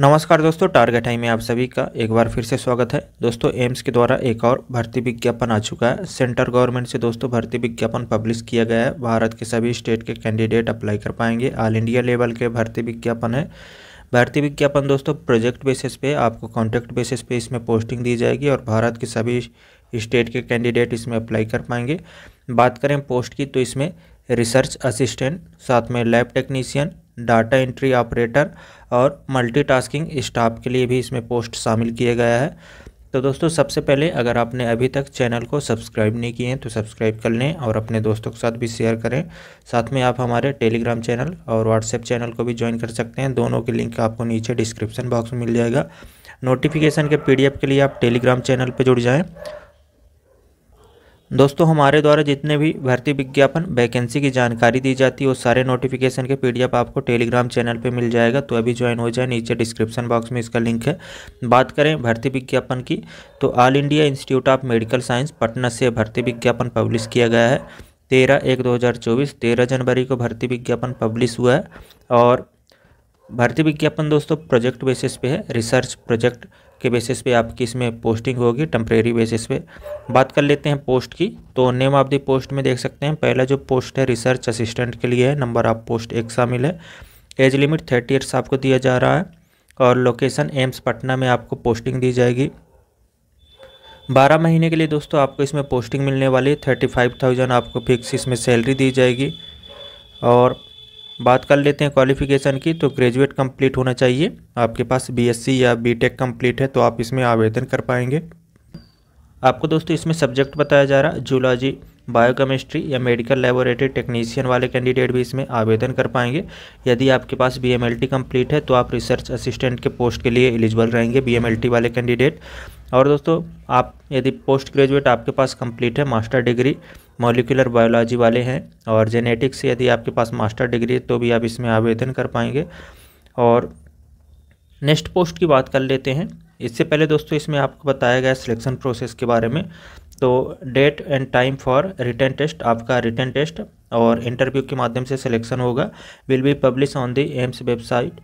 नमस्कार दोस्तों target I में आप सभी का एक बार फिर से स्वागत है दोस्तों एम्स के द्वारा एक और भर्ती विज्ञापन आ चुका है सेंटर गवर्नमेंट से दोस्तों भर्ती विज्ञापन पब्लिश किया गया है भारत के सभी स्टेट के कैंडिडेट अप्लाई कर पाएंगे ऑल इंडिया लेवल के भर्ती विज्ञापन है भर्ती विज्ञापन दोस्तों प्रोजेक्ट बेसिस पे आपको कॉन्ट्रैक्ट बेसिस पे इसमें पोस्टिंग दी जाएगी और भारत के सभी स्टेट के कैंडिडेट इसमें अप्लाई कर पाएंगे बात करें पोस्ट की तो इसमें रिसर्च असिस्टेंट साथ में lab technician data entry operator और मल्टीटास्किंग स्टाफ के लिए भी इसमें पोस्ट शामिल किया गया है तो दोस्तों सबसे पहले अगर आपने अभी तक चैनल को सब्सक्राइब नहीं किए हैं तो सब्सक्राइब कर लें और अपने दोस्तों के साथ भी शेयर करें साथ में आप हमारे टेलीग्राम चैनल और व्हाट्सएप चैनल को भी ज्वाइन कर सकते हैं दोनों के लिंक आपको नीचे डिस्क्रिप्शन बॉक्स में मिल जाएगा नोटिफिकेशन के पी के लिए आप टेलीग्राम चैनल पर जुड़ जाएँ हम्म। दोस्तों हमारे द्वारा जितने भी भर्ती विज्ञापन वैकेंसी की जानकारी दी जाती है वो सारे नोटिफिकेशन के पीडीएफ आपको टेलीग्राम चैनल पे मिल जाएगा तो अभी ज्वाइन हो जाए नीचे डिस्क्रिप्शन बॉक्स में इसका लिंक है बात करें भर्ती विज्ञापन की तो All India Institute of Medical Science Patna से भर्ती विज्ञापन पब्लिश किया गया है तेरह एक दो हज़ार चौबीस तेरह जनवरी को भर्ती विज्ञापन पब्लिश हुआ है और भर्ती विज्ञापन दोस्तों प्रोजेक्ट बेसिस पे है रिसर्च प्रोजेक्ट के बेसिस पे आपकी इसमें पोस्टिंग होगी टम्प्रेरी बेसिस पे बात कर लेते हैं पोस्ट की तो नेम ऑफ दी पोस्ट में देख सकते हैं पहला जो पोस्ट है रिसर्च असिस्टेंट के लिए है नंबर ऑफ पोस्ट एक शामिल है एज लिमिट थर्टी ईयर्स आपको दिया जा रहा है और लोकेशन एम्स पटना में आपको पोस्टिंग दी जाएगी बारह महीने के लिए दोस्तों आपको इसमें पोस्टिंग मिलने वाली है थर्टी फाइव थाउजेंड आपको फिक्स इसमें सैलरी दी जाएगी और बात कर लेते हैं क्वालिफ़िकेशन की तो ग्रेजुएट कंप्लीट होना चाहिए आपके पास बीएससी या बीटेक कंप्लीट है तो आप इसमें आवेदन कर पाएंगे आपको दोस्तों इसमें सब्जेक्ट बताया जा रहा जूलॉजी बायोकेमिस्ट्री या मेडिकल लेबोरेटरी टेक्नीशियन वाले कैंडिडेट भी इसमें आवेदन कर पाएंगे यदि आपके पास बी कंप्लीट है तो आप रिसर्च असिस्टेंट के पोस्ट के लिए एलिजिबल रहेंगे बी वाले कैंडिडेट और दोस्तों आप यदि पोस्ट ग्रेजुएट आपके पास कंप्लीट है मास्टर डिग्री मॉलिकुलर बायोलॉजी वाले हैं और जेनेटिक्स यदि आपके पास मास्टर डिग्री है तो भी आप इसमें आवेदन कर पाएंगे और नेक्स्ट पोस्ट की बात कर लेते हैं इससे पहले दोस्तों इसमें आपको बताया गया सिलेक्शन प्रोसेस के बारे में तो date and time for written test आपका रिटर्न टेस्ट और इंटरव्यू के माध्यम से सिलेक्शन होगा will be publish on the AIIMS website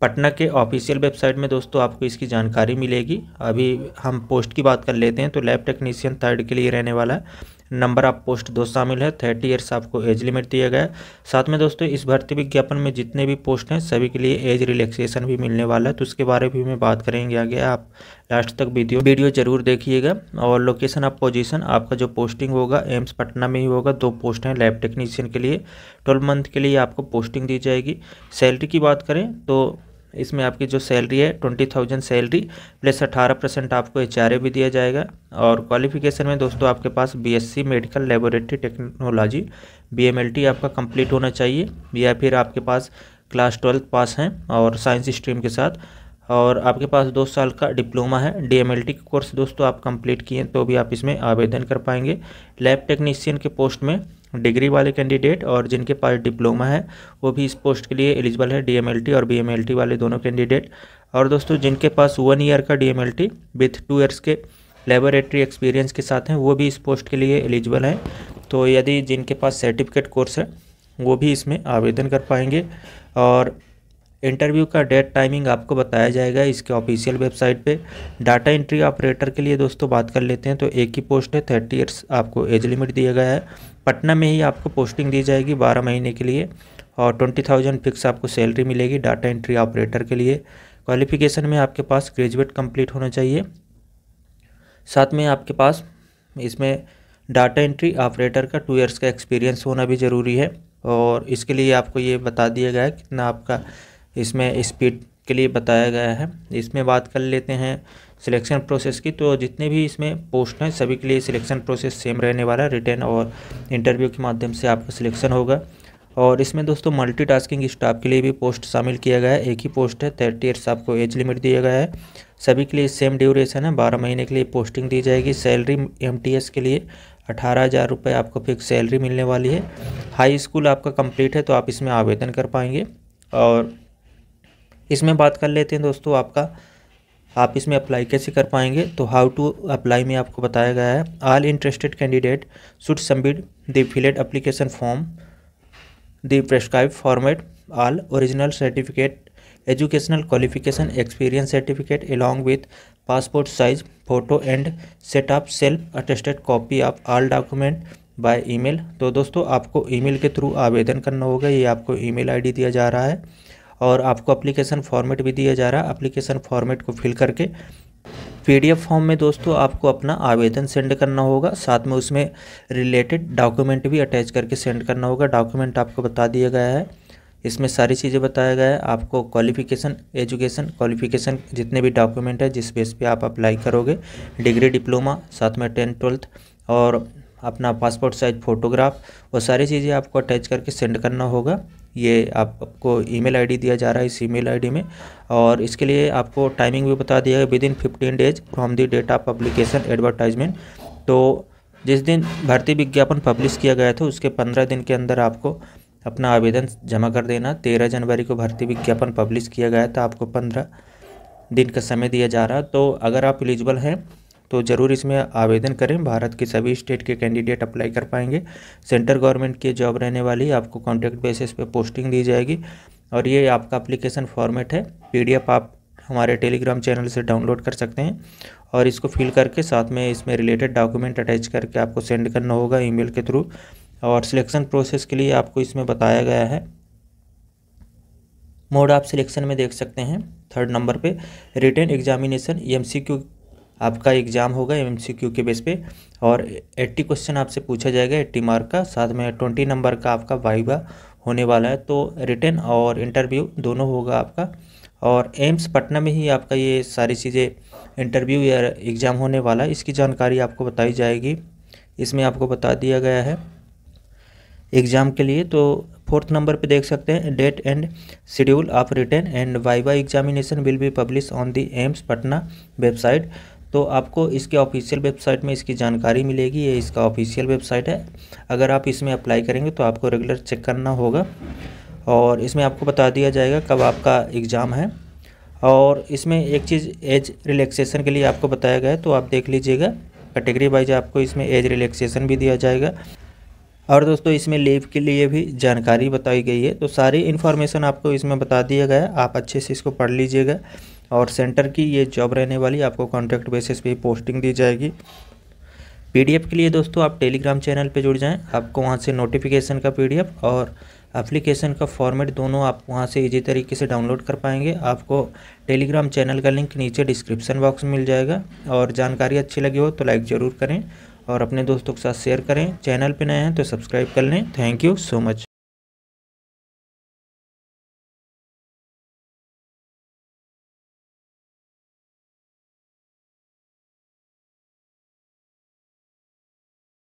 Patna के ऑफिशियल वेबसाइट में दोस्तों आपको इसकी जानकारी मिलेगी अभी हम पोस्ट की बात कर लेते हैं तो लैब टेक्नीशियन थर्ड के लिए रहने वाला है नंबर ऑफ पोस्ट दो शामिल है थर्टी ईयर्स आपको एज लिमिट दिया गया है साथ में दोस्तों इस भर्ती विज्ञापन में जितने भी पोस्ट हैं सभी के लिए एज रिलैक्सेशन भी मिलने वाला है तो उसके बारे में भी बात करेंगे आगे आप लास्ट तक वीडियो वीडियो जरूर देखिएगा और लोकेशन ऑफ पोजिशन आपका जो पोस्टिंग होगा एम्स पटना में ही होगा दो पोस्ट हैं लैब टेक्नीशियन के लिए ट्वेल्व मंथ के लिए आपको पोस्टिंग दी जाएगी सैलरी की बात करें तो इसमें आपकी जो सैलरी है ट्वेंटी थाउजेंड सैलरी प्लस अठारह परसेंट आपको एच भी दिया जाएगा और क्वालिफिकेशन में दोस्तों आपके पास BSc medical laboratory technology BMLT आपका कंप्लीट होना चाहिए या फिर आपके पास क्लास ट्वेल्थ पास हैं और साइंस स्ट्रीम के साथ और आपके पास दो साल का डिप्लोमा है डीएमएलटी कोर्स दोस्तों आप कंप्लीट किए तो भी आप इसमें आवेदन कर पाएंगे लैब टेक्नीशियन के पोस्ट में डिग्री वाले कैंडिडेट और जिनके पास डिप्लोमा है वो भी इस पोस्ट के लिए एलिजिबल है डीएमएलटी और बीएमएलटी वाले दोनों कैंडिडेट और दोस्तों जिनके पास वन ईयर का डीएमएलटी विथ टू ईयर्स के लेबोरेटरी एक्सपीरियंस के साथ हैं वो भी इस पोस्ट के लिए एलिजिबल हैं तो यदि जिनके पास सर्टिफिकेट कोर्स है वो भी इसमें आवेदन कर पाएंगे और इंटरव्यू का डेट टाइमिंग आपको बताया जाएगा इसके ऑफिशियल वेबसाइट पे डाटा एंट्री ऑपरेटर के लिए दोस्तों बात कर लेते हैं तो एक ही पोस्ट है थर्टी ईयर्स आपको एज लिमिट दिया गया है पटना में ही आपको पोस्टिंग दी जाएगी बारह महीने के लिए और ट्वेंटी थाउजेंड फिक्स आपको सैलरी मिलेगी डाटा एंट्री ऑपरेटर के लिए क्वालिफिकेशन में आपके पास ग्रेजुएट कम्प्लीट होना चाहिए साथ में आपके पास इसमें डाटा एंट्री ऑपरेटर का टू ईयर्स का एक्सपीरियंस होना भी ज़रूरी है और इसके लिए आपको ये बता दिया गया है कितना आपका इसमें स्पीड के लिए बताया गया है इसमें बात कर लेते हैं सिलेक्शन प्रोसेस की तो जितने भी इसमें पोस्ट हैं सभी के लिए सिलेक्शन प्रोसेस सेम रहने वाला है रिटर्न और इंटरव्यू के माध्यम से आपका सिलेक्शन होगा और इसमें दोस्तों मल्टीटास्किंग स्टाफ के लिए भी पोस्ट शामिल किया गया है एक ही पोस्ट है थर्टी ईयर्स आपको एज लिमिट दिया गया है सभी के लिए सेम ड्यूरेशन है बारह महीने के लिए पोस्टिंग दी जाएगी सैलरी एम के लिए अठारह हज़ार रुपये आपको फिक्स सैलरी मिलने वाली है हाई स्कूल आपका कंप्लीट है तो आप इसमें आवेदन कर पाएंगे और इसमें बात कर लेते हैं दोस्तों आपका आप इसमें अप्लाई कैसे कर पाएंगे तो हाउ टू अप्लाई में आपको बताया गया है all interested candidate should submit the filled application form the prescribe format all original certificate educational qualification experience certificate along with passport size photo and setup self attested copy of all document by email तो दोस्तों आपको email के through आवेदन करना होगा ये आपको email ID दिया जा रहा है और आपको अप्लीकेशन फॉर्मेट भी दिया जा रहा है अप्लीकेशन फॉर्मेट को फिल करके पीडीएफ फॉर्म में दोस्तों आपको अपना आवेदन सेंड करना होगा साथ में उसमें रिलेटेड डॉक्यूमेंट भी अटैच करके सेंड करना होगा डॉक्यूमेंट आपको बता दिया गया है इसमें सारी चीज़ें बताया गया है आपको क्वालिफिकेशन एजुकेशन क्वालिफिकेशन जितने भी डॉक्यूमेंट है जिस बेस पे आप अप्लाई करोगे डिग्री डिप्लोमा साथ में टेंथ ट्वेल्थ और अपना पासपोर्ट साइज फ़ोटोग्राफ वो सारी चीज़ें आपको अटैच करके सेंड करना होगा ये आप, आपको ईमेल आईडी दिया जा रहा है इस ईमेल आईडी में और इसके लिए आपको टाइमिंग भी बता दिया है within fifteen days from the date of publication advertisement तो जिस दिन भर्ती विज्ञापन पब्लिश किया गया था उसके पंद्रह दिन के अंदर आपको अपना आवेदन जमा कर देना तेरह जनवरी को भर्ती विज्ञापन पब्लिश किया गया था आपको पंद्रह दिन का समय दिया जा रहा तो अगर आप एलिजिबल हैं तो ज़रूर इसमें आवेदन करें भारत के सभी स्टेट के कैंडिडेट अप्लाई कर पाएंगे सेंटर गवर्नमेंट की जॉब रहने वाली आपको कॉन्ट्रैक्ट बेसिस पे पोस्टिंग दी जाएगी और ये आपका अप्लीकेशन फॉर्मेट है पी आप हमारे टेलीग्राम चैनल से डाउनलोड कर सकते हैं और इसको फिल करके साथ में इसमें रिलेटेड डॉक्यूमेंट अटैच करके आपको सेंड करना होगा ई के थ्रू और सिलेक्शन प्रोसेस के लिए आपको इसमें बताया गया है मोड आप सिलेक्शन में देख सकते हैं थर्ड नंबर पे रिटर्न एग्जामिनेशन एमसीक्यू आपका एग्ज़ाम होगा एम के बेस पे और 80 क्वेश्चन आपसे पूछा जाएगा 80 मार्क का साथ में 20 नंबर का आपका वाइवा होने वाला है तो रिटर्न और इंटरव्यू दोनों होगा आपका और एम्स पटना में ही आपका ये सारी चीज़ें इंटरव्यू या एग्ज़ाम होने वाला है इसकी जानकारी आपको बताई जाएगी इसमें आपको बता दिया गया है एग्ज़ाम के लिए तो फोर्थ नंबर पे देख सकते हैं date and schedule of written and viva examination will be publish on the AIIMS Patna website तो आपको इसके ऑफिशियल वेबसाइट में इसकी जानकारी मिलेगी ये इसका ऑफिशियल वेबसाइट है अगर आप इसमें अप्लाई करेंगे तो आपको रेगुलर चेक करना होगा और इसमें आपको बता दिया जाएगा कब आपका एग्ज़ाम है और इसमें एक चीज़ एज रिलैक्सेशन के लिए आपको बताया गया है तो आप देख लीजिएगा कैटेगरी वाइज आपको इसमें एज रिलैक्सेशन भी दिया जाएगा और दोस्तों इसमें लीव के लिए भी जानकारी बताई गई है तो सारी इन्फॉर्मेशन आपको इसमें बता दिया गया है आप अच्छे से इसको पढ़ लीजिएगा और सेंटर की ये जॉब रहने वाली आपको कॉन्ट्रैक्ट बेसिस पे पोस्टिंग दी जाएगी पीडीएफ के लिए दोस्तों आप टेलीग्राम चैनल पे जुड़ जाएं आपको वहाँ से नोटिफिकेशन का पीडीएफ और एप्लीकेशन का फॉर्मेट दोनों आप वहाँ से इजी तरीके से डाउनलोड कर पाएंगे आपको टेलीग्राम चैनल का लिंक नीचे डिस्क्रिप्शन बॉक्स में मिल जाएगा और जानकारी अच्छी लगी हो तो लाइक ज़रूर करें और अपने दोस्तों के साथ शेयर करें चैनल पर नए हैं तो सब्सक्राइब कर लें थैंक यू सो मच